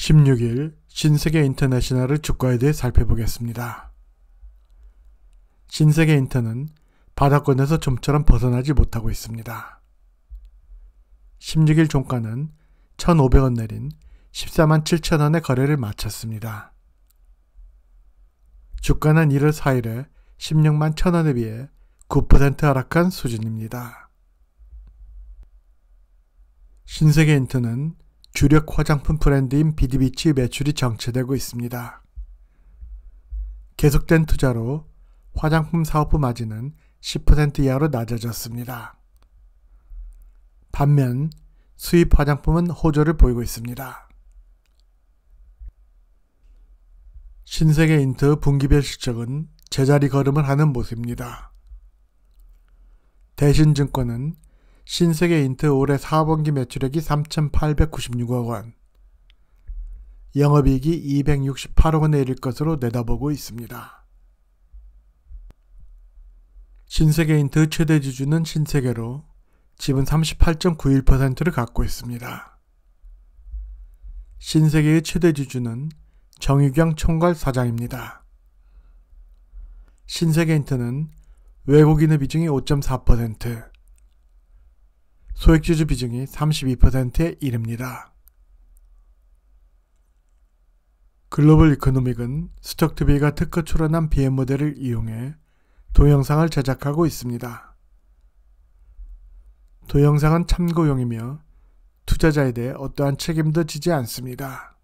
16일 신세계 인터내셔널을 주가에 대해 살펴보겠습니다. 신세계 인터는 바닥권에서 좀처럼 벗어나지 못하고 있습니다. 16일 종가는 1,500원 내린 1 4 7 0 0 0원의 거래를 마쳤습니다. 주가는 1월 4일에 16만 1 0원에 비해 9% 하락한 수준입니다. 신세계 인트는 주력 화장품 브랜드인 비디비치 매출이 정체되고 있습니다. 계속된 투자로 화장품 사업부 마진은 10% 이하로 낮아졌습니다. 반면 수입 화장품은 호조를 보이고 있습니다. 신세계 인트 분기별 실적은 제자리 걸음을 하는 모습입니다. 대신증권은 신세계 인트 올해 4분기 매출액이 3,896억 원, 영업이익이 268억 원에 이를 것으로 내다보고 있습니다. 신세계 인트 최대 주주는 신세계로 지분 38.91%를 갖고 있습니다. 신세계의 최대 주주는 정유경 총괄 사장입니다. 신세계인트는 외국인의 비중이 5.4%, 소액주주 비중이 32%에 이릅니다. 글로벌 이코노믹은 스톡TV가 특허 출원한 BM 모델을 이용해 동영상을 제작하고 있습니다. 동영상은 참고용이며 투자자에 대해 어떠한 책임도 지지 않습니다.